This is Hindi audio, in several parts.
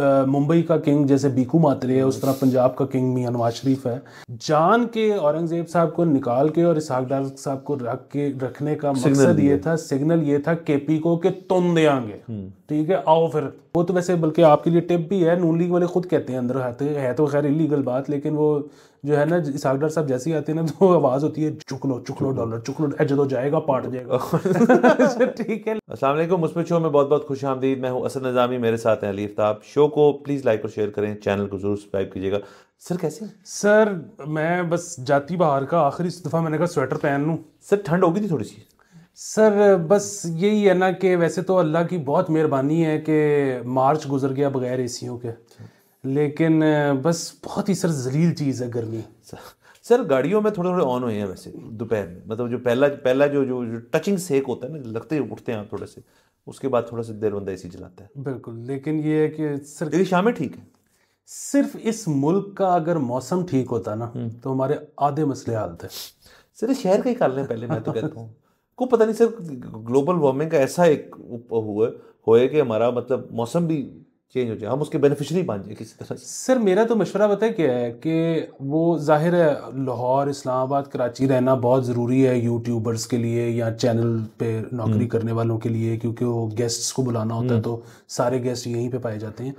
मुंबई का किंग जैसे बीकू मात्रे है उस तरह पंजाब का किंग मियाँ नवाज शरीफ है जान के औरंगजेब साहब को निकाल के और इसहाक डार साहब को रख के रखने का मकसद ये था सिग्नल ये था केपी को कि तुम दे आगे हम्म। ठीक है आओ फिर वो तो वैसे बल्कि आपके लिए टिप भी है नून लीग वाले खुद कहते हैं अंदर आते तो, है तो खैर इलीगल बात लेकिन वो जो है ना सालगर साहब जैसे ही आते हैं ना तो आवाज़ होती है चुक लो चुक लो डॉलर चुक लो जो जाएगा पाट जाएगा अच्छा, ठीक है असलम मुस्बित शो में बहुत बहुत खुश आमदीद मैं हूँ असद नजामी मेरे साथ हैं अली आफ्ताब शो को प्लीज़ लाइक और शेयर करें चैनल को जरूर सब्सक्राइब कीजिएगा सर कैसे सर मैं बस जाती बाहर का आखिरी दफ़ा मैंने कहा स्वेटर पहन लूँ सर ठंड होगी थी थोड़ी सी सर बस यही है ना कि वैसे तो अल्लाह की बहुत मेहरबानी है कि मार्च गुजर गया बगैर एसीओं के लेकिन बस बहुत ही सर जलील चीज़ है गर्मी सर गाड़ियों में थोड़े थोड़े ऑन हुए हैं वैसे दोपहर में मतलब जो पहला पहला जो जो, जो टचिंग सेक होता है ना लगते उठते हैं थोड़े से उसके बाद थोड़ा सा देर बंदा ए चलाता है बिल्कुल लेकिन ये है कि सर ये शाम में ठीक है सिर्फ इस मुल्क का अगर मौसम ठीक होता ना हम्म। तो हमारे आधे मसले हाल थे सर शहर का ही कर लें पहले मैं तो कहता हूँ को पता नहीं सर ग्लोबल वार्मिंग का ऐसा एक हुआ होए कि हमारा मतलब मौसम भी चेंज हो जाए हम उसके बेनिफिशरी बन जाए किसी तरह सर मेरा तो मशवरा पता है क्या है कि वो जाहिर है लाहौर इस्लामाबाद कराची रहना बहुत ज़रूरी है यूट्यूबर्स के लिए या चैनल पे नौकरी हम्म। करने वालों के लिए क्योंकि वो गेस्ट्स को बुलाना होता है हम्म। तो सारे गेस्ट यहीं पे पाए जाते हैं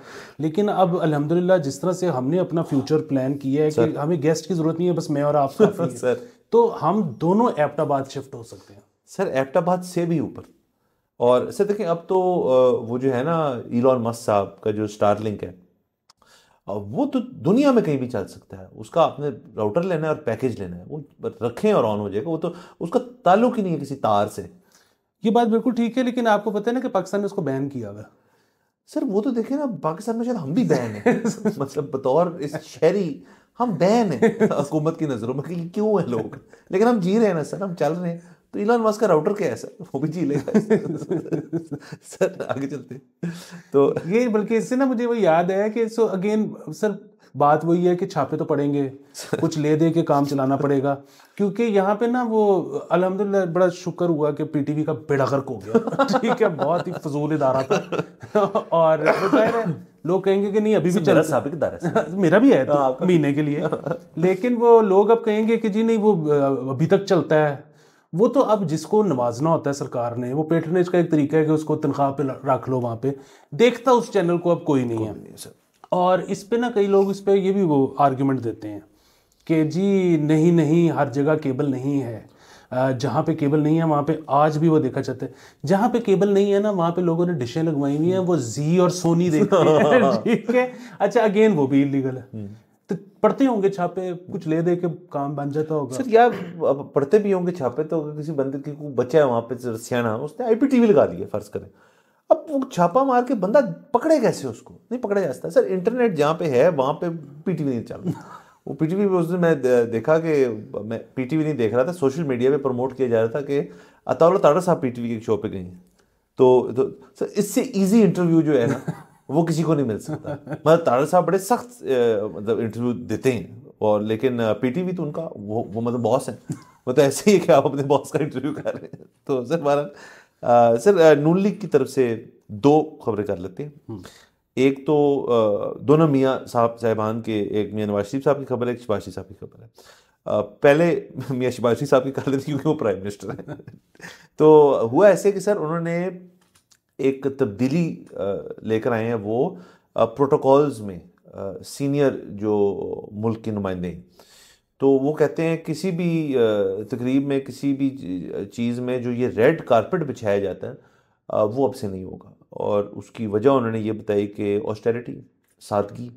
लेकिन अब अलहमदिल्ला जिस तरह से हमने अपना फ्यूचर प्लान किया है कि हमें गेस्ट की ज़रूरत नहीं है बस मैं और आप सर तो हम दोनों एपटाबाद शिफ्ट हो सकते हैं सर एपटाबाद से भी ऊपर और सर देखें अब तो वो जो है ना इलॉन मस्क साहब का जो स्टारलिंक है वो तो दुनिया में कहीं भी चल सकता है उसका आपने राउटर लेना है और पैकेज लेना है वो रखें और ऑन हो जाएगा वो तो उसका ताल्लुक ही नहीं है किसी तार से ये बात बिल्कुल ठीक है लेकिन आपको पता है ना कि पाकिस्तान ने उसको बैन किया हुआ सर वो तो देखें ना पाकिस्तान में शायद हम भी बैन हैं मतलब बतौर इस शहरी हम बैन हैं हुकूमत की नज़रों में क्यों है लोग लेकिन हम जी रहे हैं ना सर हम चल रहे हैं तो इलान मस्क का राउटर क्या है सर वो भी जी लेगा सर आगे चलते तो ये बल्कि इससे ना मुझे वो याद है कि सो अगेन सर बात वही है कि छापे तो पड़ेंगे कुछ ले दे के काम चलाना पड़ेगा क्योंकि यहाँ पे ना वो अलहमदिल्ला बड़ा शुक्र हुआ कि पीटीवी का बेड़ा गर्क हो गया ठीक है बहुत ही फजूल इदारा था और लोग कहेंगे कि नहीं अभी भी चल रहा मेरा भी है हाँ, तो महीने के लिए लेकिन वो लोग अब कहेंगे कि जी नहीं वो अभी तक चलता है वो तो अब जिसको नवाजना होता है सरकार ने वो पेटनेज का एक तरीका है कि उसको तनख्वाह पे रख लो वहाँ पे देखता उस चैनल को अब कोई नहीं कोई है नहीं सर और इस पे ना कई लोग इस पे ये भी वो आर्ग्यूमेंट देते हैं कि जी नहीं नहीं हर जगह केबल नहीं है जहाँ पे केबल नहीं है वहाँ पे आज भी वो देखा जाता है जहाँ पे केबल नहीं है ना वहाँ पे लोगों ने डिशें लगवाई हुई हैं वो जी और सोनी देखते हैं ठीक है अच्छा अगेन वो भी इलीगल है हम्म। तो पढ़ते होंगे छापे कुछ ले दे के काम बन जाता होगा सर यार पढ़ते भी होंगे छापे तो किसी बंदे की को बच्चा है वहाँ पे सियाना उसने आईपीटीवी लगा दिया फर्ज करें अब वो छापा मार के बंदा पकड़े कैसे उसको नहीं पकड़ा जा सकता सर इंटरनेट जहाँ पे है वहाँ पे पीटीवी नहीं चल वो पीटीवी पे उसने मैं देखा कि मैं पीटीवी नहीं देख रहा था सोशल मीडिया पे प्रमोट किया जा रहा था कि अताउल्ला ताड़ा साहब पीटीवी के शो पे गई तो, तो सर इससे इजी इंटरव्यू जो है ना वो किसी को नहीं मिल सकता मतलब तारा साहब बड़े सख्त मतलब इंटरव्यू देते हैं और लेकिन भी तो उनका वो वो मतलब बॉस है वो तो ऐसे ही है कि आप अपने बॉस का इंटरव्यू कर रहे हैं तो सर हमारा सर नून लीग की तरफ से दो खबरें कर लेते हैं एक तो दोनों मियाँ साहब साहिबान के एक मियाँ नवाज शरीफ साहब की खबर है एक शिवाजी साहब की खबर है पहले मियाँ शिवाजी साहब की कर लेती क्योंकि वो प्राइम मिनिस्टर हैं तो हुआ ऐसे कि सर उन्होंने एक तब्दीली लेकर आए हैं वो प्रोटोकॉल्स में सीनियर जो मुल्क के नुमाइंदे हैं तो वो कहते हैं किसी भी तकरीब में किसी भी चीज़ में जो ये रेड कारपेट बिछाया जाता है वो अब से नहीं होगा और उसकी वजह उन्होंने ये बताई कि ऑस्टेरिटी सादगी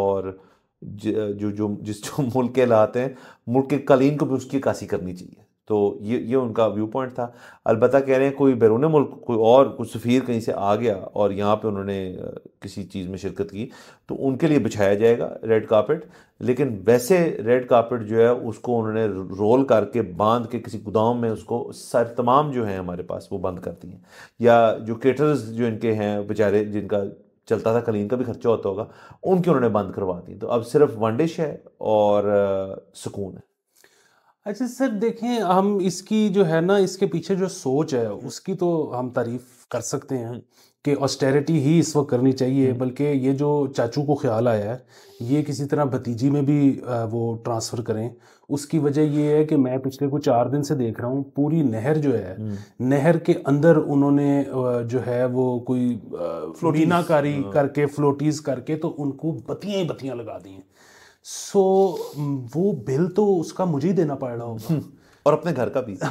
और जो जो जिस जो मुल्क के लाते हैं मुल्क के कालीन को भी उसकी कासी करनी चाहिए तो ये ये उनका व्यू पॉइंट था अलबत् कह रहे हैं कोई बैरून मुल्क कोई और कुछ सफ़ीर कहीं से आ गया और यहाँ पे उन्होंने किसी चीज़ में शिरकत की तो उनके लिए बिछाया जाएगा रेड कारपेट लेकिन वैसे रेड कारपेट जो है उसको उन्होंने रोल करके बांध के किसी गोदाम में उसको सर तमाम जो हैं हमारे पास वो बंद करती हैं या जो केटर्स जो इनके हैं बेचारे जिनका चलता था कलीन का भी खर्चा होता होगा उनके उन्होंने बंद करवा दी तो अब सिर्फ वन डिश है और सुकून है अच्छा सर देखें हम इसकी जो है ना इसके पीछे जो सोच है उसकी तो हम तारीफ कर सकते हैं कि ऑस्टेरिटी ही इस वक्त करनी चाहिए हम्म। बल्कि ये जो चाचू को ख्याल आया है ये किसी तरह भतीजी में भी वो ट्रांसफ़र करें उसकी वजह ये है कि मैं पिछले कुछ चार दिन से देख रहा हूँ पूरी नहर जो है हम्म। नहर के अंदर उन्होंने जो है वो कोई फ्लोटीनाकारी हाँ। करके फ्लोटीज करके तो उनको बतियाँ ही बतियाँ लगा दी हैं सो mm, वो बिल तो उसका मुझे ही देना पड़ रहा होगा हम्म, और अपने घर का भी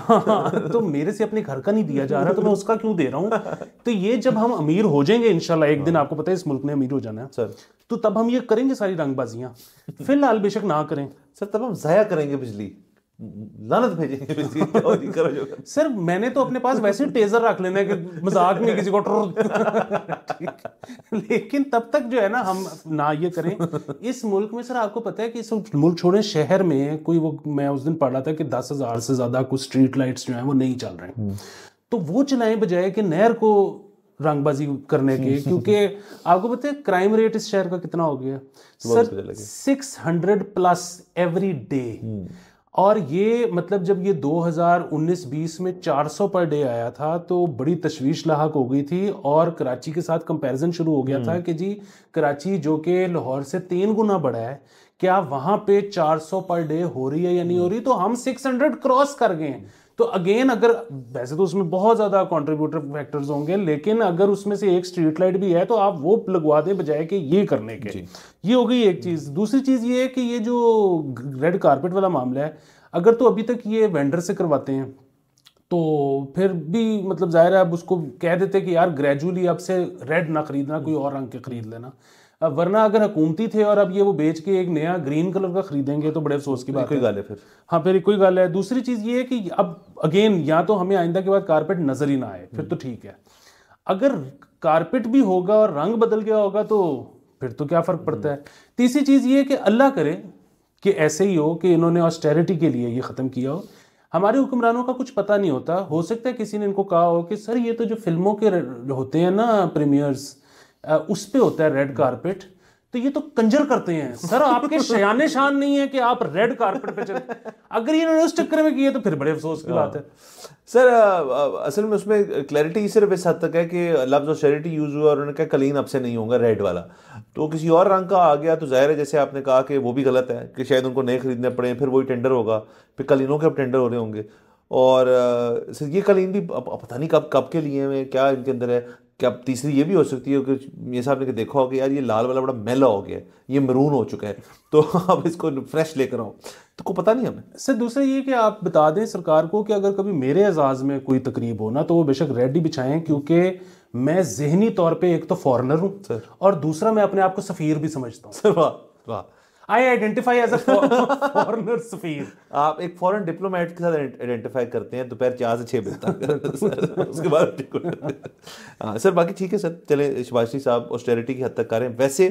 तो मेरे से अपने घर का नहीं दिया जा रहा तो मैं उसका क्यों दे रहा हूँ तो ये जब हम अमीर हो जाएंगे इनशाला एक दिन हाँ। आपको पता है इस मुल्क ने अमीर हो जाना है सर तो तब हम ये करेंगे सारी रंगबाजियाँ फिलहाल बेशक ना करें सर तब हम जया करेंगे बिजली लानत भेजी सर मैंने तो अपने पास वैसे टेजर रख लेना है कि मजाक में किसी को लेकिन तब तक जो है ना हम ना ये करें इस मुल्क में सर आपको पता है कि इस मुल्क छोड़े शहर में कोई वो मैं उस दिन पढ़ रहा था कि दस हजार से ज्यादा कुछ स्ट्रीट लाइट्स जो है वो नहीं चल रहे हम्म। तो वो चलाएं बजाय कि नहर को रंगबाजी करने के हम्म। क्योंकि आपको पता है क्राइम रेट इस शहर का कितना हो गया sir six hundred plus every day और ये मतलब जब ये 2019-20 में 400 पर डे आया था तो बड़ी तशवीश लाक हो गई थी और कराची के साथ कंपैरिजन शुरू हो गया था हम्म। कि जी कराची जो कि लाहौर से तीन गुना बड़ा है क्या वहां पे 400 पर डे हो रही है या नहीं हो रही तो हम 600 क्रॉस कर गए हैं तो अगेन अगर वैसे तो उसमें बहुत ज़्यादा कॉन्ट्रीब्यूटर फैक्टर्स होंगे लेकिन अगर उसमें से एक स्ट्रीट लाइट भी है तो आप वो लगवा दें बजाय कि ये करने के ये हो गई एक चीज़ दूसरी चीज़ ये है कि ये जो रेड कारपेट वाला मामला है अगर तो अभी तक ये वेंडर से करवाते हैं तो फिर भी मतलब जाहिर है आप उसको कह देते कि यार ग्रेजुअली आपसे रेड ना खरीदना कोई और रंग के खरीद लेना अब वरना अगर हुकूमती थे और अब ये वो बेच के एक नया ग्रीन कलर का खरीदेंगे तो बड़े अफसोस की बात कोई गाल है फिर हाँ फिर कोई गाल है दूसरी चीज़ ये है कि अब अगेन या तो हमें आइंदा के बाद कारपेट नज़र ही ना आए फिर तो ठीक है अगर कारपेट भी होगा और रंग बदल गया होगा तो फिर तो क्या फ़र्क पड़ता है तीसरी चीज़ ये कि अल्लाह करे कि ऐसे ही हो कि इन्होंने ऑस्टेरिटी के लिए ये ख़त्म किया हो हमारे हुक्मरानों का कुछ पता नहीं होता हो सकता है किसी ने इनको कहा हो कि सर ये तो जो फिल्मों के होते हैं ना प्रीमियर्स उस पर होता है रेड कारपेट तो ये तो कंजर करते हैं सर आपके शयाने शान नहीं है कि आप रेड कारपेट पे चले अगर इन्होंने उस चक्कर में किया तो फिर बड़े अफसोस की बात है हाँ। सर असल में उसमें क्लैरिटी सिर्फ इस हद तक है कि लफ्ज़ और शेरिटी यूज़ हुआ और उन्होंने कहा कलीन अब से नहीं होगा रेड वाला तो किसी और रंग का आ गया तो जाहिर है जैसे आपने कहा कि वो भी गलत है कि शायद उनको नए खरीदने पड़े फिर वही टेंडर होगा फिर कलीनों के अब टेंडर हो रहे होंगे और सर ये कलीन भी पता नहीं कब कब के लिए में क्या इनके अंदर है क्या तीसरी ये भी हो सकती है कि ये साहब ने देखा हो कि यार ये लाल वाला बड़ा मैला हो गया ये मरून हो चुका है तो आप इसको फ्रेश लेकर आओ तो को पता नहीं हमें सर दूसरा ये कि आप बता दें सरकार को कि अगर कभी मेरे एजाज़ में कोई तकरीब हो ना तो वो बेशक रेडी बिछाएं क्योंकि मैं जहनी तौर पर एक तो फॉरनर हूँ और दूसरा मैं अपने आप को सफ़ीर भी समझता हूँ सर वाह वाह I identify as a foreigner सफीर आप एक फॉरेन डिप्लोमेट के साथ आइडेंटिफाई करते हैं दोपहर चार से छः बजे तक उसके बाद हाँ, सर बाकी ठीक है सर चले शिवाशी साहब ऑस्टेरिटी की हद तक कर रहे हैं वैसे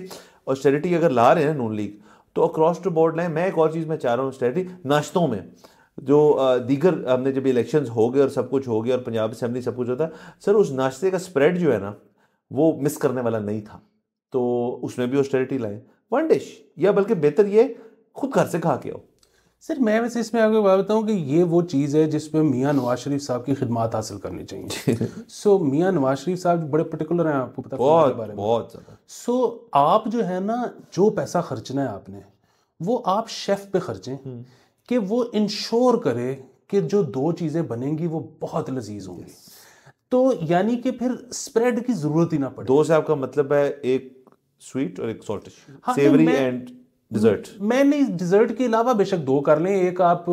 ऑस्टेरिटी अगर ला रहे हैं ना नून लीग तो अक्रॉस द बोर्ड लाएं मैं एक और चीज़ मैं चाह रहा हूँ ऑस्टेरिटी नाश्तों में जो दीगर हमने जब इलेक्शंस हो गए और सब कुछ हो गया और पंजाब असम्बली सब कुछ होता सर उस नाश्ते का स्प्रेड जो है ना वो मिस करने वाला नहीं था तो उसमें भी ऑस्टेरिटी लाएँ वन डिश या बल्कि बेहतर ये खुद घर से खा के हो सर मैं वैसे इसमें आपको बात बताऊँ कि ये वो चीज़ है जिसमें मियाँ नवाज शरीफ साहब की खिदमत हासिल करनी चाहिए सो so, मियाँ नवाज शरीफ साहब बड़े पर्टिकुलर हैं आपको पता बहुत बारे में बहुत सो so, आप जो है ना जो पैसा खर्चना है आपने वो आप शेफ़ पे खर्चें हम्म। कि वो इंश्योर करे कि जो दो चीज़ें बनेंगी वो बहुत लजीज होंगी तो यानी कि फिर स्प्रेड की ज़रूरत ही ना पड़े दो से आपका मतलब है एक स्वीट और एक सॉल्टिश सेवरी एंड डिजर्ट मैंने डिजर्ट के अलावा बेशक दो कर लें एक आप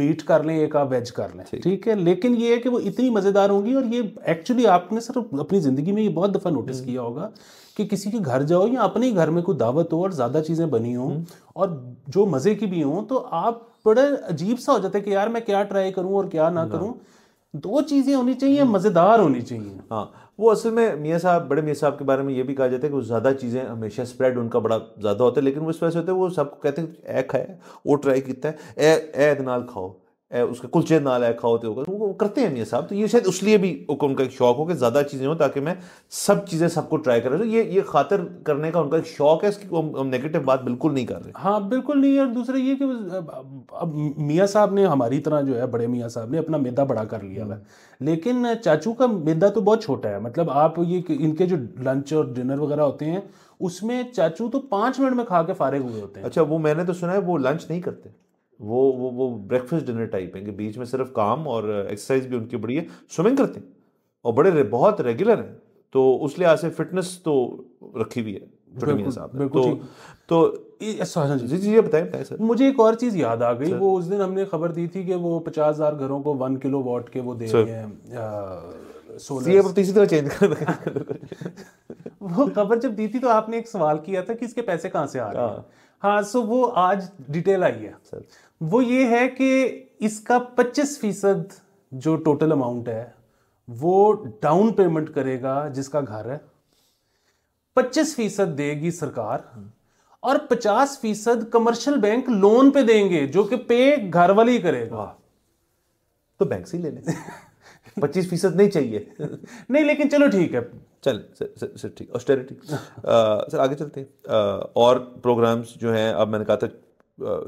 मीट कर लें एक आप वेज कर लें ठीक है लेकिन ये है कि वो इतनी मज़ेदार होंगी और ये एक्चुअली आपने सर अपनी ज़िंदगी में ये बहुत दफ़ा नोटिस हम्म। किया होगा कि किसी के घर जाओ या अपने ही घर में कोई दावत हो और ज़्यादा चीज़ें बनी हों हम्म। और जो मज़े की भी हों तो आप बड़ा अजीब सा हो जाता है कि यार मैं क्या ट्राई करूं और क्या ना करूं दो चीज़ें होनी चाहिए हम्म। मज़ेदार होनी चाहिए हाँ वो असल में मियाँ साहब बड़े मियाँ साहब के बारे में ये भी कहा जाता है कि वो ज़्यादा चीज़ें हमेशा स्प्रेड उनका बड़ा ज़्यादा होता है लेकिन वो इस वजह से होता है वो सबको कहते हैं ऐ खाए वो ट्राई किता है ऐ ऐ नाल खाओ उसके कुलचे ना लाया खाओ तो होगा वो करते हैं मियाँ साहब तो ये शायद लिए भी उनका एक शौक हो कि ज़्यादा चीज़ें हो ताकि मैं सब चीज़ें सबको ट्राई करें तो ये ये खातर करने का उनका एक शौक है इसकी हम, हम नेगेटिव बात बिल्कुल नहीं कर रहे हाँ बिल्कुल नहीं और दूसरा ये कि अब मियाँ साहब ने हमारी तरह जो है बड़े मियाँ साहब ने अपना मैदा बड़ा कर लिया हम्म। है लेकिन चाचू का मैदा तो बहुत छोटा है मतलब आप ये इनके जो लंच और डिनर वगैरह होते हैं उसमें चाचू तो पाँच मिनट में खा के फारे हुए होते हैं अच्छा वो मैंने तो सुना है वो लंच नहीं करते वो वो वो ब्रेकफास्ट डिनर टाइप हैं कि बीच में सिर्फ काम और एक्सरसाइज uh, भी उनकी बड़ी है स्विमिंग करते हैं और बड़े रे, बहुत रेगुलर हैं तो उस लिहाज से फिटनेस तो रखी हुई है तो, तो जी जी ये बताएं बताएं सर मुझे एक और चीज़ याद आ गई वो उस दिन हमने खबर दी थी कि वो पचास हज़ार घरों को वन किलो वॉट के वो दे रहे हैं सोलर तो तरह चेंज कर वो खबर जब दी थी तो आपने एक सवाल किया था कि इसके पैसे कहाँ से आ रहे हैं हाँ। हाँ सो वो आज डिटेल आई है सर वो ये है कि इसका 25 फीसद जो टोटल अमाउंट है वो डाउन पेमेंट करेगा जिसका घर है 25 फीसद देगी सरकार और 50 फीसद कमर्शियल बैंक लोन पे देंगे जो कि पे घर वाली करेगा तो बैंक से ही ले लें पच्चीस फीसद नहीं चाहिए नहीं लेकिन चलो ठीक है चल सर सर ठीक ऑस्टेरिटी सर आगे चलते हैं और प्रोग्राम्स जो हैं अब मैंने कहा था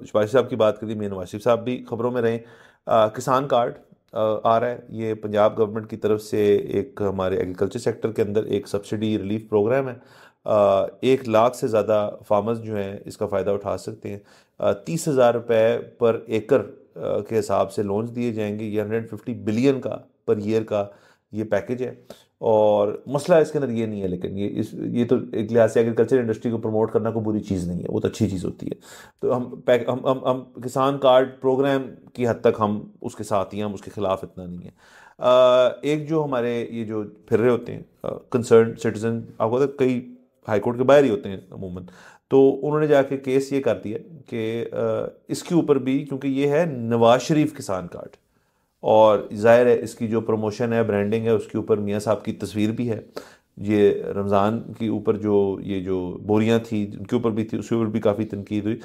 शिपाशी साहब की बात करी मीन वाशिफ साहब भी खबरों में रहे आ, किसान कार्ड आ, आ रहा है ये पंजाब गवर्नमेंट की तरफ से एक हमारे एग्रीकल्चर सेक्टर के अंदर एक सब्सिडी रिलीफ प्रोग्राम है आ, एक लाख से ज़्यादा फार्मर्स जो हैं इसका फ़ायदा उठा सकते हैं तीस हज़ार रुपये पर एकड़ के हिसाब से लोन्स दिए जाएंगे ये हंड्रेड फिफ्टी बिलियन का पर ईयर का ये पैकेज है और मसला इसके अंदर ये नहीं है लेकिन ये इस ये तो एक लिहाज से एग्रीकल्चर इंडस्ट्री को प्रमोट करना कोई बुरी चीज़ नहीं है वो तो अच्छी चीज़ होती है तो हम पैक हम हम हम किसान कार्ड प्रोग्राम की हद तक हम उसके साथ ही हम उसके ख़िलाफ़ इतना नहीं है आ, एक जो हमारे ये जो फिर रहे होते हैं कंसर्न सिटीज़न आपको तो कई हाईकोर्ट के बाहर ही होते हैं अमूमन तो उन्होंने जाके केस ये कर दिया कि इसके ऊपर भी क्योंकि ये है नवाज शरीफ किसान कार्ड और ज़ाहिर है इसकी जो प्रमोशन है ब्रांडिंग है उसके ऊपर मियाँ साहब की तस्वीर भी है ये रमज़ान के ऊपर जो ये जो बोरियाँ थी उनके ऊपर भी थी उसके ऊपर भी काफ़ी तनकीद हुई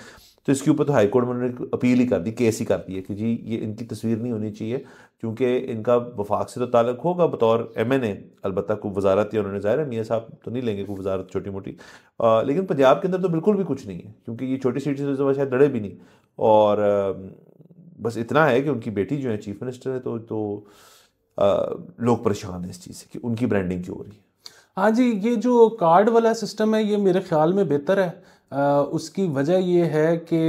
तो इसके ऊपर तो हाई कोर्ट में उन्होंने अपील ही कर दी केस ही कर दी है कि जी ये इनकी तस्वीर नहीं होनी चाहिए क्योंकि इनका वफाक से तो ताल्लुक होगा बतौर एम एन ए अलबत् को वजारत या उन्होंने ज़ाहिर है मियाँ साहब तो नहीं लेंगे कोई वजारत छोटी मोटी आ, लेकिन पंजाब के अंदर तो बिल्कुल भी कुछ नहीं है क्योंकि ये छोटी सीटी से तो शायद लड़े भी नहीं और बस इतना है कि उनकी बेटी जो है चीफ मिनिस्टर है तो तो आ, लोग परेशान हैं इस चीज़ से कि उनकी ब्रांडिंग क्यों हो रही है हाँ जी ये जो कार्ड वाला सिस्टम है ये मेरे ख्याल में बेहतर है आ, उसकी वजह ये है कि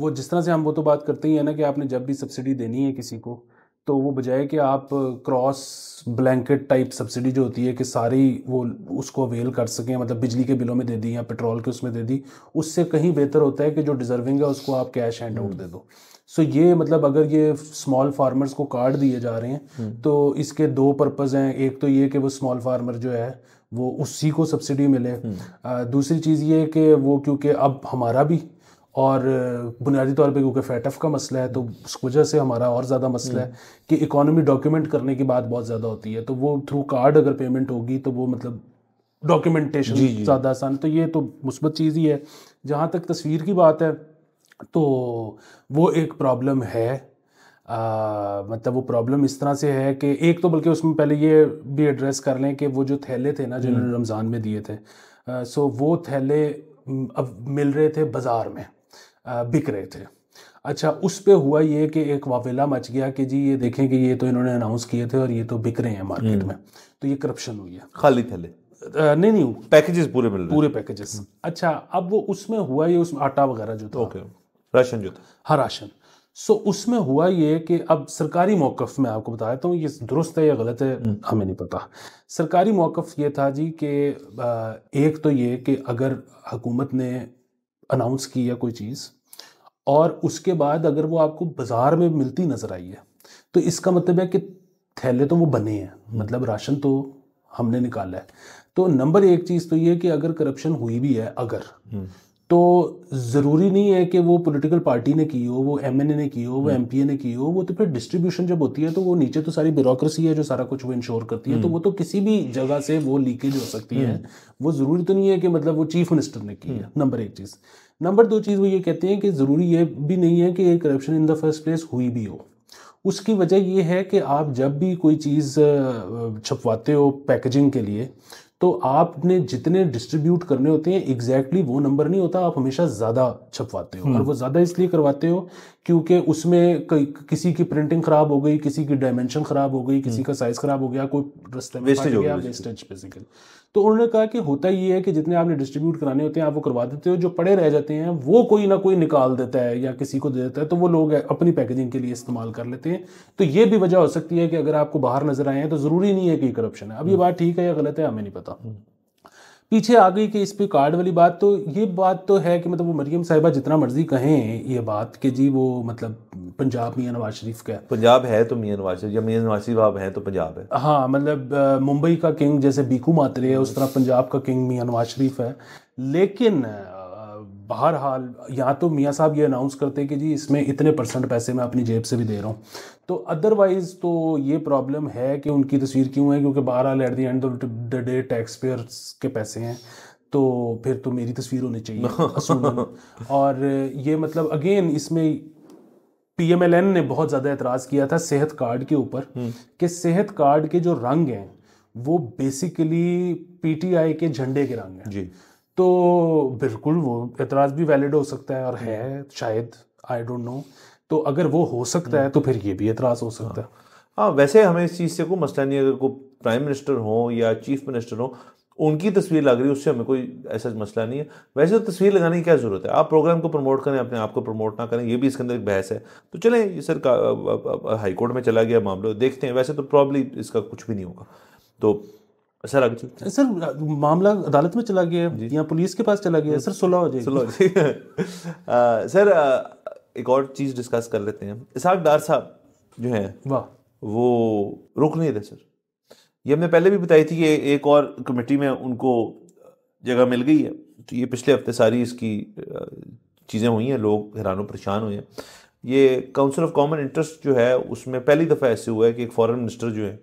वो जिस तरह से हम वो तो बात करते ही है ना कि आपने जब भी सब्सिडी देनी है किसी को तो वो बजाय कि आप क्रॉस ब्लैंकेट टाइप सब्सिडी जो होती है कि सारी वो उसको अवेल कर सकें मतलब बिजली के बिलों में दे दी या पेट्रोल के उसमें दे दी उससे कहीं बेहतर होता है कि जो डिजर्विंग है उसको आप कैश हैंड आउट दे दो सो ये मतलब अगर ये स्मॉल फार्मर्स को कार्ड दिए जा रहे हैं हम्म। तो इसके दो पर्पज़ हैं एक तो ये कि वो स्मॉल फार्मर जो है वो उसी को सब्सिडी मिले हम्म। दूसरी चीज़ ये कि वो क्योंकि अब हमारा भी और बुनियादी तौर पे क्योंकि फैटफ का मसला है तो हम्म। उस वजह से हमारा और ज़्यादा मसला है कि इकोनॉमी डॉक्यूमेंट करने की बात बहुत ज़्यादा होती है तो वो थ्रू कार्ड अगर पेमेंट होगी तो वो मतलब डॉक्यूमेंटेशन ज़्यादा आसान तो ये तो मुस्बत चीज़ ही है जहाँ तक तस्वीर की बात है तो वो एक प्रॉब्लम है आ, मतलब वो प्रॉब्लम इस तरह से है कि एक तो बल्कि उसमें पहले ये भी एड्रेस कर लें कि वो जो थैले थे ना जो इन्होंने हम्म। रमज़ान में दिए थे आ, सो वो थैले हम्म, अब मिल रहे थे बाज़ार में आ, बिक रहे थे अच्छा उस पर हुआ ये कि एक वावेला मच गया कि जी ये देखें कि ये तो इन्होंने अनाउंस किए थे और ये तो बिक रहे हैं मार्केट हम्म। में तो ये करप्शन हुई है खाली थैले नहीं नहीं पैकेजेस पूरे मिल रहे पूरे पैकेजेस अच्छा अब वो उसमें हुआ ये उसमें आटा वगैरह जो था ओके राशन जो था हाँ राशन सो उसमें हुआ ये कि अब सरकारी मौकफ में आपको बता देता हूँ तो ये दुरुस्त है या गलत है हम्म। हमें नहीं पता सरकारी मौकफ ये था जी कि एक तो ये कि अगर हुकूमत ने अनाउंस की या कोई चीज़ और उसके बाद अगर वो आपको बाज़ार में मिलती नज़र आई है तो इसका मतलब है कि थैले तो वो बने हैं मतलब राशन तो हमने निकाला है तो नंबर एक चीज़ तो ये कि अगर करप्शन हुई भी है अगर हम्म। तो ज़रूरी नहीं है कि वो पॉलिटिकल पार्टी ने की हो वो एम ने की हो वो एम हम्म। ने की हो वो तो फिर डिस्ट्रीब्यूशन जब होती है तो वो नीचे तो सारी ब्यूरोक्रेसी है जो सारा कुछ वो इंश्योर करती है तो हम्म। वो तो किसी भी जगह से वो लीकेज हो सकती है हम्म। वो ज़रूरी तो नहीं है कि मतलब वो चीफ मिनिस्टर ने की है नंबर एक चीज़ नंबर दो चीज़ वो ये कहते हैं कि ज़रूरी ये भी नहीं है कि ये corruption in the first place हुई भी हो उसकी वजह यह है कि आप जब भी कोई चीज़ छपवाते हो पैकेजिंग के लिए तो आपने जितने डिस्ट्रीब्यूट करने होते हैं एग्जैक्टली exactly वो नंबर नहीं होता आप हमेशा ज़्यादा छपवाते हो हम्म। और वो ज़्यादा इसलिए करवाते हो क्योंकि उसमें किसी की प्रिंटिंग खराब हो गई किसी की डायमेंशन खराब हो गई हम्म। किसी का साइज खराब हो गया कोई रस्ते में वेस्टेज हो गया वेस्टेज बेसिकली तो उन्होंने कहा कि होता ये है कि जितने आपने डिस्ट्रीब्यूट कराने होते हैं आप वो करवा देते हो जो पड़े रह जाते हैं वो कोई ना कोई निकाल देता है या किसी को दे देता है तो वो लोग अपनी पैकेजिंग के लिए इस्तेमाल कर लेते हैं तो ये भी वजह हो सकती है कि अगर आपको बाहर नजर आए हैं तो जरूरी नहीं है कि करप्शन है अब ये हम्म। बात ठीक है या गलत है हमें नहीं पता हम्म। पीछे आ गई कि इस पे कार्ड वाली बात तो ये बात तो है कि मतलब वो मरियम साहिबा जितना मर्जी कहें ये बात कि जी वो मतलब पंजाब मियाँ नवाज शरीफ का पंजाब है तो मियाँ नवाज शरीफ या मियाँ नवाज शरीफ आप हैं तो पंजाब है हाँ मतलब मुंबई का किंग जैसे बीकू मात्रे है उस तरह पंजाब का किंग मियाँ नवाज शरीफ है लेकिन बहरहाल या तो मियाँ साहब ये अनाउंस करते कि जी इसमें इतने परसेंट पैसे मैं अपनी जेब से भी दे रहा हूँ तो अदरवाइज़ तो ये प्रॉब्लम है कि उनकी तस्वीर क्यों है क्योंकि बहरहाल at the end the day tax payers के पैसे हैं तो फिर तो मेरी तस्वीर होनी चाहिए और ये मतलब अगेन इसमें पीएमएलएन ने बहुत ज़्यादा एतराज़ किया था सेहत कार्ड के ऊपर हम्म। कि सेहत कार्ड के जो रंग हैं वो बेसिकली पीटीआई के झंडे के रंग हैं जी तो बिल्कुल वो एतराज़ भी वैलिड हो सकता है और है शायद आई डोंट नो तो अगर वो हो सकता है तो फिर ये भी एतराज़ हो सकता है हाँ, हाँ वैसे हमें इस चीज़ से कोई मसला नहीं अगर कोई प्राइम मिनिस्टर हो या चीफ मिनिस्टर हो उनकी तस्वीर लग रही है उससे हमें कोई ऐसा मसला नहीं है वैसे तो तस्वीर लगाने की क्या ज़रूरत है आप प्रोग्राम को प्रमोट करें अपने आप को प्रमोट ना करें ये भी इसके अंदर एक बहस है तो चलें ये सर हाईकोर्ट में चला गया मामला देखते हैं वैसे तो प्रॉब्ली इसका कुछ भी नहीं होगा तो सर आगे चलते सर मामला अदालत में चला गया है या पुलिस के पास चला गया है हम्म। सर सुलह हो जाए सुलह हो सर एक और चीज़ डिस्कस कर लेते हैं इसहाक डार साहब जो है वाह वो रुक नहीं रहे सर ये हमने पहले भी बताई थी कि एक और कमेटी में उनको जगह मिल गई है तो ये पिछले हफ्ते सारी इसकी चीज़ें हुई हैं लोग हैरान परेशान हुए हैं ये काउंसिल ऑफ कॉमन इंटरेस्ट जो है उसमें पहली दफ़ा ऐसे हुआ है कि एक फॉरेन मिनिस्टर जो है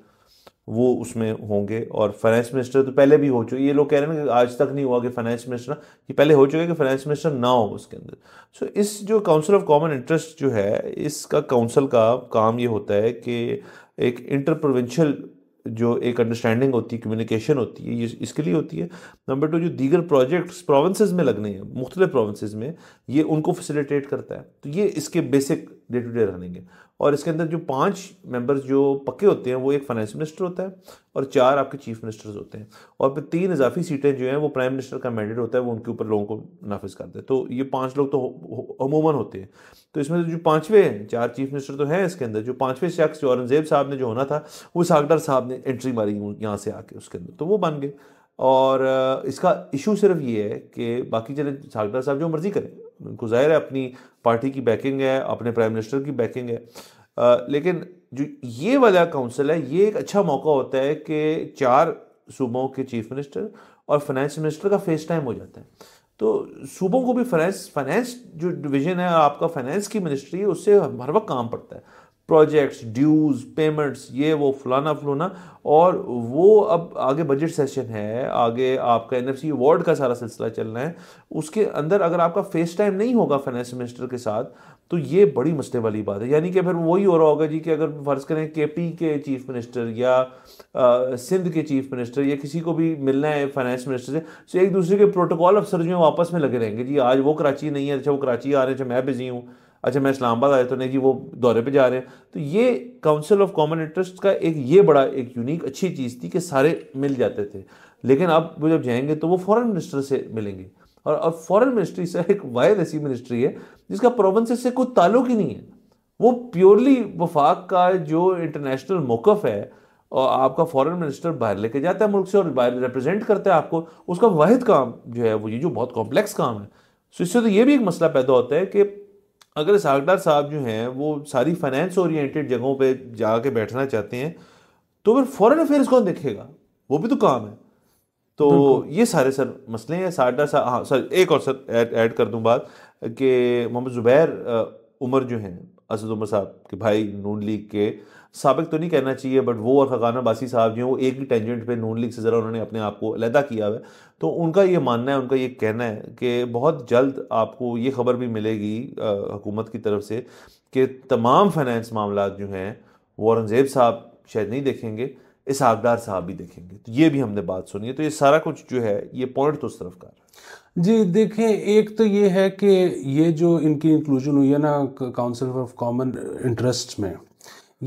वो उसमें होंगे और फाइनेंस मिनिस्टर तो पहले भी हो चुके ये लोग कह रहे हैं कि आज तक नहीं हुआ कि फाइनेंस मिनिस्टर कि पहले हो चुके कि फाइनेंस मिनिस्टर ना हो उसके अंदर सो so, इस जो काउंसिल ऑफ कॉमन इंटरेस्ट जो है इसका काउंसिल का काम ये होता है कि एक इंटर प्रोविंशियल जो एक अंडरस्टैंडिंग होती है कम्युनिकेशन होती है ये इसके लिए होती है नंबर टू जो दीगर प्रोजेक्ट्स प्रोवेंसेज में लगने हैं मुख्तलिफ प्रोवेंसेज में ये उनको फैसिलिटेट करता है तो ये इसके basic day to day running और इसके अंदर जो पांच मेंबर्स जो पक्के होते हैं वो एक फाइनेंस मिनिस्टर होता है और चार आपके चीफ मिनिस्टर्स होते हैं और फिर तीन इजाफी सीटें जो हैं वो प्राइम मिनिस्टर का मैंडेट होता है वो उनके ऊपर लोगों को नाफिज करते हैं तो ये पाँच लोग तो अमूमन होते हैं तो इसमें जो हैं चार चीफ मिनिस्टर तो हैं इसके अंदर जो पांचवे शख्स जो औरंगजेब साहब ने जो होना था वो सागडर साहब ने एंट्री मारी यहाँ से आके उसके अंदर तो वो बन गए और इसका इशू सिर्फ ये है कि बाकी चले सागडर साहब जो मर्जी करें उनको जाहिर है अपनी पार्टी की बैकिंग है अपने प्राइम मिनिस्टर की बैकिंग है लेकिन जो ये वाला काउंसिल है ये एक अच्छा मौका होता है कि चार सूबों के चीफ मिनिस्टर और फाइनेंस मिनिस्टर का फेस टाइम हो जाता है तो सूबों को भी फाइनेंस फाइनेंस जो डिवीजन है आपका फाइनेंस की मिनिस्ट्री है उससे हर वक्त काम पड़ता है प्रोजेक्ट्स ड्यूज पेमेंट्स ये वो फलाना फलाना और वो अब आगे बजट सेशन है आगे आपका एन एफ सी अवार्ड का सारा सिलसिला चल रहा है उसके अंदर अगर आपका फेस टाइम नहीं होगा फाइनेंस मिनिस्टर के साथ तो ये बड़ी मसले वाली बात है यानी कि फिर वही हो रहा होगा जी कि अगर फ़र्ज़ करें के पी के चीफ मिनिस्टर या आ, सिंध के चीफ मिनिस्टर या किसी को भी मिलना है फाइनेंस मिनिस्टर से तो एक दूसरे के प्रोटोकॉल अफसर जो है आपस में लगे रहेंगे जी आज वो कराची नहीं है अच्छा वो कराची आ रहे हैं अच्छा मैं बिज़ी हूँ अच्छा मैं इस्लामाबाद आया तो नहीं जी वो दौरे पे जा रहे हैं तो ये काउंसिल ऑफ कॉमन इंटरेस्ट का एक ये बड़ा एक यूनिक अच्छी चीज़ थी कि सारे मिल जाते थे लेकिन अब वो जब जाएंगे तो वो फॉरेन मिनिस्टर से मिलेंगे और अब फॉरेन मिनिस्ट्री से एक वायर ऐसी मिनिस्ट्री है जिसका प्रोवेंस से कोई ताल्लुक ही नहीं है वो प्योरली वफाक का जो इंटरनेशनल मौकफ है और आपका फॉरेन मिनिस्टर बाहर लेके जाता है मुल्क से और बाहर रिप्रेजेंट करता है आपको उसका वाहिद काम जो है वो ये जो बहुत कॉम्प्लेक्स काम है सो इससे तो ये भी एक मसला पैदा होता है कि अगर सागडार साहब जो हैं वो सारी फाइनेंस ओरिएंटेड जगहों पे जाके बैठना चाहते हैं तो फिर फॉरेन अफेयर्स कौन देखेगा वो भी तो काम है तो ये सारे सर मसले हैं साडा सा हाँ सर एक और सर ऐड कर दूं बात कि मोहम्मद ज़ुबैर उमर जो हैं असद उमर साहब के भाई नून लीग के सबक तो नहीं कहना चाहिए बट वो और खगाना बासी साहब जो हैं वो एक ही टेंजेंट पे नून लीग से ज़रा उन्होंने अपने आप को अलहदा किया हुआ है तो उनका ये मानना है उनका ये कहना है कि बहुत जल्द आपको ये खबर भी मिलेगी हुकूमत की तरफ से कि तमाम फाइनेंस मामला जो हैं वो औरंगज़ेब साहब शायद नहीं देखेंगे इसहाकदार साहब भी देखेंगे तो ये भी हमने बात सुनी है तो ये सारा कुछ जो है ये पॉइंट तो उस तरफ का जी देखें एक तो ये है कि ये जो इनकी इंक्लूजन हुई है ना काउंसिल ऑफ कॉमन इंटरेस्ट में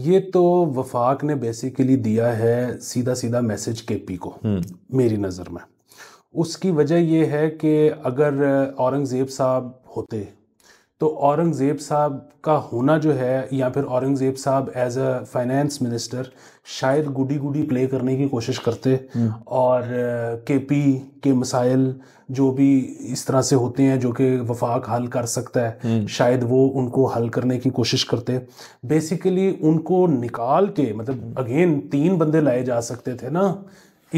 ये तो वफाक ने बेसिकली दिया है सीधा सीधा मैसेज के पी को हम्म। मेरी नज़र में उसकी वजह यह है कि अगर औरंगज़ेब साहब होते तो औरंगज़ेब साहब का होना जो है या फिर औरंगज़ेब साहब एज अ फाइनेंस मिनिस्टर शायद गुडी गुडी प्ले करने की कोशिश करते हम्म। और के पी के मसाइल जो भी इस तरह से होते हैं जो कि वफाक हल कर सकता है हम्म। शायद वो उनको हल करने की कोशिश करते बेसिकली उनको निकाल के मतलब अगेन हम्म। तीन बंदे लाए जा सकते थे ना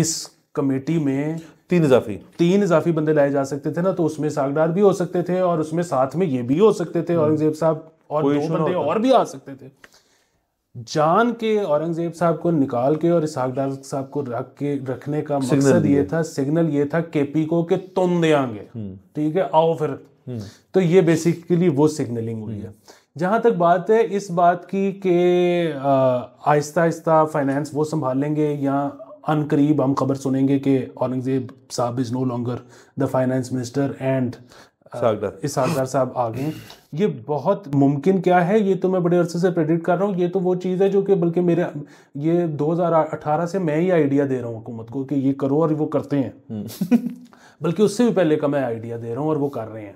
इस कमेटी में तीन इजाफी तीन इजाफी बंदे लाए जा सकते थे ना तो उसमें सागडार भी हो सकते थे और उसमें साथ में ये भी हो सकते थे हम्म। औरंगजेब साहब और दो बंदे और भी आ सकते थे जान के औरंगजेब साहब को निकाल के और इसहाकदार साहब को रख के रखने का मकसद ये था सिग्नल ये था केपी को कि तुम दे आगे हम्म। ठीक है आओ फिर हम्म। तो ये बेसिकली वो सिग्नलिंग हुई है जहां तक बात है इस बात की कि आहिस्ता आहिस्ता फाइनेंस वो संभाल लेंगे या अनकरीब हम खबर सुनेंगे कि औरंगजेब साहब is no longer the finance minister and Ishaq Dar साहब आ गए ये बहुत मुमकिन क्या है ये तो मैं बड़े अरसे से प्रेडिक्ट कर रहा हूँ ये तो वो चीज़ है जो कि बल्कि मेरे ये 2018 से मैं ही आइडिया दे रहा हूँ हुकूमत को कि ये करो और वो करते हैं हम्म। बल्कि उससे भी पहले का मैं आइडिया दे रहा हूँ और वो कर रहे हैं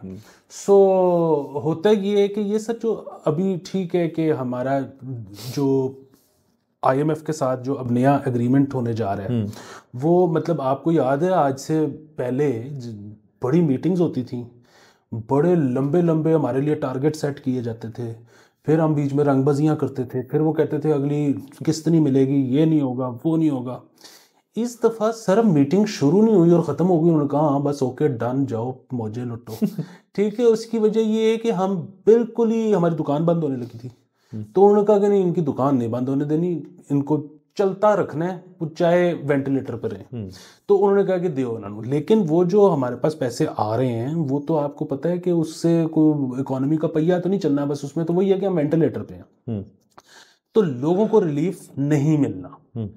सो हम्म। so, होता ये है कि ये सर जो अभी ठीक है कि हमारा जो आईएमएफ के साथ जो अब नया एग्रीमेंट होने जा रहा है हम्म। वो मतलब आपको याद है आज से पहले बड़ी मीटिंग्स होती थी बड़े लंबे लंबे हमारे लिए टारगेट सेट किए जाते थे फिर हम बीच में रंगबाजियाँ करते थे फिर वो कहते थे अगली किस्त नहीं मिलेगी ये नहीं होगा वो नहीं होगा इस दफ़ा सर मीटिंग शुरू नहीं हुई और ख़त्म हो गई उन्होंने कहा हाँ बस ओके डन जाओ मौजे लुटो ठीक है उसकी वजह ये है कि हम बिल्कुल ही हमारी दुकान बंद होने लगी थी तो उन्होंने कहा कि नहीं इनकी दुकान नहीं बंद होने देनी इनको चलता रखना है वो चाहे वेंटिलेटर पर रहे हम्म। तो उन्होंने कहा कि दियो उन्होंने लेकिन वो जो हमारे पास पैसे आ रहे हैं वो तो आपको पता है कि उससे कोई इकोनॉमी का पहिया तो नहीं चलना बस उसमें तो वही है कि हम वेंटिलेटर पे हैं हम्म। तो लोगों को रिलीफ नहीं मिलना हम्म।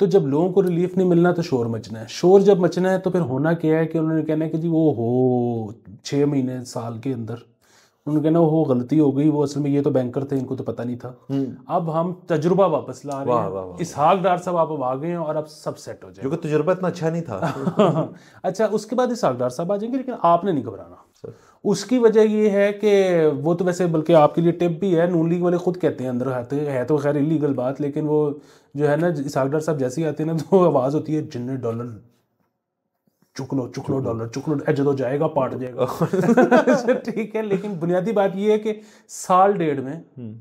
तो जब लोगों को रिलीफ नहीं मिलना तो शोर मचना है शोर जब मचना है तो फिर होना क्या है कि उन्होंने कहना है कि जी वो हो छः महीने साल के अंदर उन्होंने कहना वो गलती हो गई वो असल में ये तो बैंकर थे इनको तो पता नहीं था हम्म। अब हम तजुर्बा वापस ला रहे हैं इसहाक डार साहब आप अब आ गए हैं और अब सब सेट हो जाए तजुर्बा इतना अच्छा नहीं था अच्छा उसके बाद इसहाक डार साहब आ जाएंगे लेकिन आपने नहीं घबराना उसकी वजह ये है कि वो तो वैसे बल्कि आपके लिए टिप भी है नून लीग वाले खुद कहते हैं अंदर आते है तो खैर इलीगल बात लेकिन वो जो है ना इसहाक डार साहब जैसे ही आते हैं ना तो आवाज़ होती है जिन्ने डॉलर चुक लो चुक लो डॉलर चुक लो जदों जाएगा पार्ट जाएगा ठीक है लेकिन बुनियादी बात यह है कि साल डेढ़ में हम्म।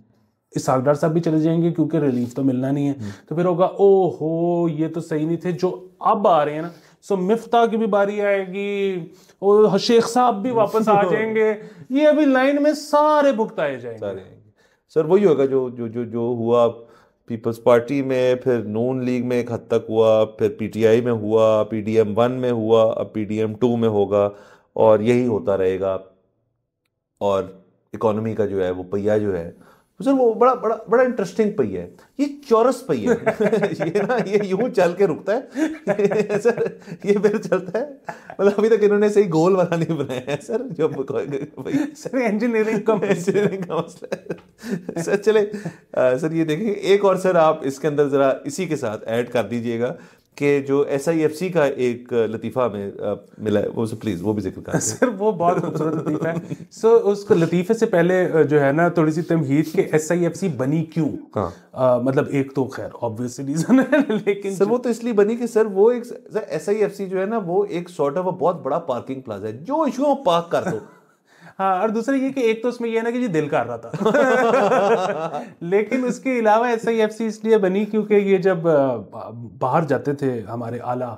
इस सालदार साहब भी चले जाएंगे क्योंकि रिलीफ तो मिलना नहीं है हम्म। तो फिर होगा ओ हो ये तो सही नहीं थे जो अब आ रहे हैं ना सो मिफ्ता की भी बारी आएगी और शेख साहब भी वापस आ जाएंगे ये अभी लाइन में सारे भुगताए जाएंगे सर वही होगा जो जो जो जो हुआ पीपल्स पार्टी में फिर नून लीग में एक हद तक हुआ फिर पीटीआई में हुआ पीडीएम वन में हुआ अब पीडीएम टू में होगा और यही होता रहेगा और इकोनॉमी का जो है वो पहिया जो है सर वो बड़ा बड़ा बड़ा इंटरेस्टिंग पहिया है ये चौरस पहिया ये ना ये यूं चल के रुकता है सर ये फिर चलता है मतलब अभी तक इन्होंने सही गोल वाला नहीं बनाया है सर जो सर इंजीनियरिंग का इंजीनियरिंग का मसला सर चले आ, सर ये देखिए एक और सर आप इसके अंदर ज़रा इसी के साथ ऐड कर दीजिएगा कि जो एस आई एफ सी का एक लतीफ़ा में मिला है वो प्लीज़ वो भी जिक्र कर सर वो बहुत खूबसूरत लतीफ़ा है सो उस लतीफ़े से पहले जो है ना थोड़ी सी तमहीद के एस आई एफ सी बनी क्यों हाँ मतलब एक तो खैर ऑब्वियस रीज़न है लेकिन सर वो तो इसलिए बनी कि सर वो एक एस आई एफ सी जो है ना वो एक सॉर्ट ऑफ बहुत बड़ा पार्किंग प्लाजा है जो इशू पार्क कर दो हाँ और दूसरा ये कि एक तो उसमें ये ना कि जी दिल कर रहा था लेकिन उसके अलावा एस आई एफ सी इसलिए बनी क्योंकि ये जब बाहर जाते थे हमारे आला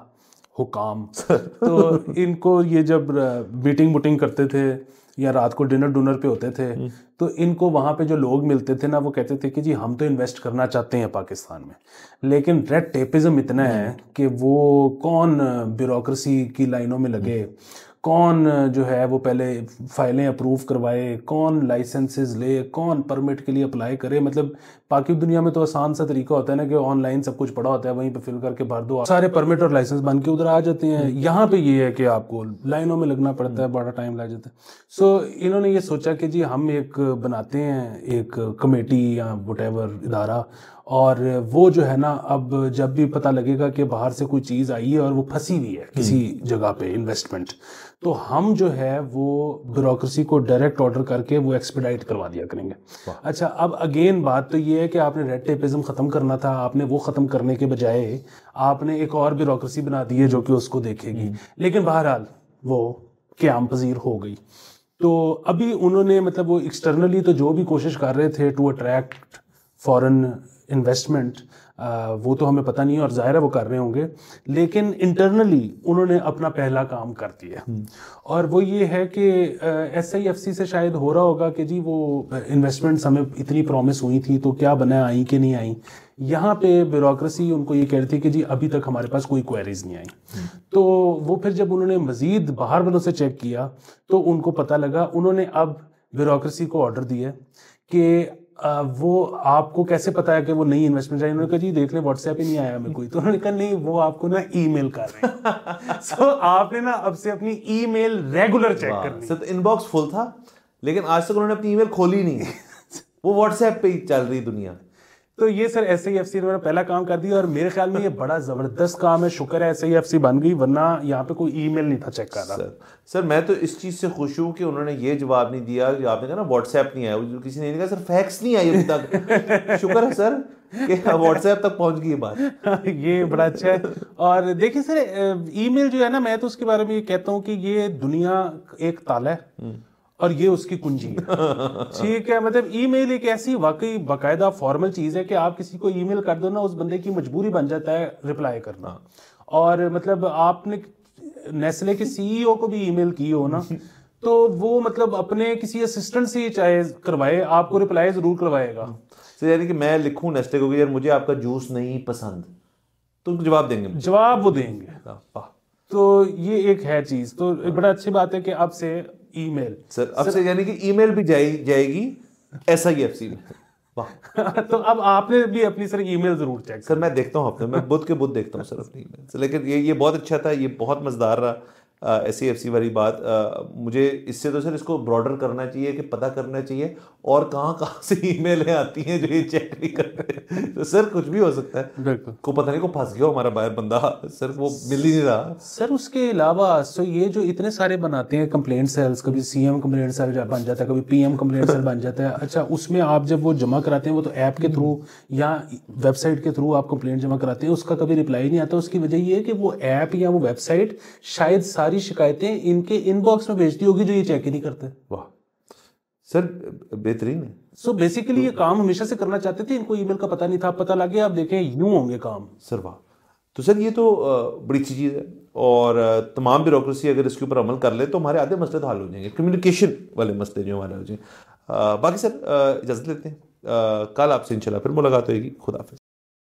हुकाम तो इनको ये जब मीटिंग वूटिंग करते थे या रात को डिनर डिनर पे होते थे हम्म। तो इनको वहाँ पे जो लोग मिलते थे ना वो कहते थे कि जी हम तो इन्वेस्ट करना चाहते हैं पाकिस्तान में लेकिन रेड टेपिज्म इतना है हम्म। कि वो कौन ब्यूरोक्रेसी की लाइनों में लगे कौन जो है वो पहले फाइलें अप्रूव करवाए कौन लाइसेंसेस ले कौन परमिट के लिए अप्लाई करे मतलब बाकी दुनिया में तो आसान सा तरीका होता है ना कि ऑनलाइन सब कुछ पड़ा होता है वहीं पर फिल करके भर दो सारे परमिट और लाइसेंस बन के उधर आ जाते हैं हम्म। यहाँ पे ये है कि आपको लाइनों में लगना पड़ता है हम्म। बड़ा टाइम लग जाता है सो so, इन्होंने ये सोचा कि जी हम एक बनाते हैं एक कमेटी या वट इदारा और वो जो है ना अब जब भी पता लगेगा कि बाहर से कोई चीज़ आई है और वो फंसी हुई है किसी हम्म। जगह पे इन्वेस्टमेंट तो हम जो है वो ब्यूरोक्रेसी को डायरेक्ट ऑर्डर करके वो एक्सपेडाइट करवा दिया करेंगे अच्छा अब अगेन बात तो ये है कि आपने रेड टेपिज्म ख़त्म करना था आपने वो ख़त्म करने के बजाय आपने एक और ब्यूरोक्रेसी बना दी है जो कि उसको देखेगी हम्म। लेकिन बहरहाल वो क्याम पजीर हो गई तो अभी उन्होंने मतलब वो एक्सटर्नली तो जो भी कोशिश कर रहे थे to attract foreign investment uh, वो तो हमें पता नहीं है और ज़ाहिर है वो कर रहे होंगे लेकिन इंटरनली उन्होंने अपना पहला काम कर दिया हम्म। और वो ये है कि एस आई एफ सी से शायद हो रहा होगा कि जी वो इन्वेस्टमेंट्स uh, हमें इतनी प्रॉमिस हुई थी तो क्या बना आई कि नहीं आई यहाँ पे ब्यूरोसी उनको ये कह रही थी कि जी अभी तक हमारे पास कोई क्वेरीज नहीं आई हम्म। तो वो फिर जब उन्होंने मज़ीद बाहर वालों से चेक किया तो उनको पता लगा उन्होंने अब ब्यूरोसी को ऑर्डर दिया कि वो आपको कैसे पता है कि वो नई इन्वेस्टमेंट है उन्होंने कहा जी देख ले व्हाट्सएप ही नहीं आया हमें कोई तो उन्होंने कहा नहीं वो आपको ना ईमेल कर रहे हैं सो so, आपने ना अब से अपनी ईमेल रेगुलर चेक कर सर तो इनबॉक्स फुल था लेकिन आज तक उन्होंने अपनी ईमेल खोली नहीं वो व्हाट्सएप पे ही चल रही दुनिया तो ये sir S I F C ने पहला काम कर दिया और मेरे ख्याल में ये बड़ा ज़बरदस्त काम है शुक्र है एस आई एफ सी बन गई वरना यहाँ पे कोई ई मेल नहीं था चेक करना सर सर मैं तो इस चीज़ से खुश हूँ कि उन्होंने ये जवाब नहीं दिया कि आपने कहा ना व्हाट्सएप नहीं आया किसी ने कहा सर फैक्स नहीं आई अभी तक शुक्र है सर व्हाट्सएप तक पहुंच गई बात ये बड़ा अच्छा है और देखिए सर ईमेल जो है ना मैं तो उसके बारे में ये कहता हूँ कि ये दुनिया एक ताला है हम्म। और ये उसकी कुंजी है ठीक है मतलब ईमेल एक ऐसी वाकई बाकायदा फॉर्मल चीज है कि आप किसी को ईमेल कर दो ना उस बंदे की मजबूरी बन जाता है रिप्लाई करना हाँ। और मतलब आपने नेस्ले के सीईओ e को भी ईमेल की हो ना तो वो मतलब अपने किसी असिस्टेंट से चाहे करवाए आपको रिप्लाई जरूर करवाएगा हाँ। तो यानी कि मैं लिखूं नेस्ले को कि यार मुझे आपका जूस नहीं पसंद तो जवाब देंगे जवाब वो देंगे तो ये एक है चीज तो बड़ा अच्छी बात है कि आपसे ईमेल सर अब से यानी कि ईमेल भी जाए, जाएगी एस आई एफ सी में तो अब आपने भी अपनी सर ईमेल जरूर चेक सर मैं देखता हूँ हफ्ते मैं बुद्ध के बुद्ध देखता हूँ सर अपनी ईमेल लेकिन ये ये बहुत अच्छा था ये बहुत मजेदार रहा एस सी वाली बात आ, मुझे इससे तो सर इसको ब्रॉडर करना चाहिए कि पता करना चाहिए और कहाँ कहाँ से ईमेलें आती हैं जो ये चेक नहीं रहे तो सर कुछ भी हो सकता है को पता नहीं को फंस गया हमारा बाहर बंदा सर वो मिल ही नहीं रहा सर उसके अलावा सो ये जो इतने सारे बनाते हैं कंप्लेंट सेल्स कभी सी एम कम्प्लेंट सेल बन जाता है कभी पी एम कम्प्लेंट सेल बन जाता है अच्छा उसमें आप जब वो जमा कराते हैं वो तो ऐप के थ्रू या वेबसाइट के थ्रू आप कंप्लेंट जमा कराते हैं उसका कभी रिप्लाई नहीं आता उसकी वजह ये है कि वो ऐप या वो वेबसाइट शायद सारे सारी शिकायतें इनके इनबॉक्स में भेजती होगी जो ये चेक ही नहीं करते वाह सर बेहतरीन है सो so बेसिकली ये काम हमेशा से करना चाहते थे इनको ईमेल का पता नहीं था पता लगे आप देखें यूं होंगे काम सर वाह तो सर ये तो बड़ी अच्छी चीज़ है और तमाम ब्यूरोसी अगर इसके ऊपर अमल कर ले तो हमारे आधे मसले तो हल हो जाएंगे कम्युनिकेशन वाले मसले जो हमारे हो जाएंगे बाकी सर इजाज़त लेते हैं कल आपसे इंशाल्लाह फिर मुलाकात होगी खुदाफिज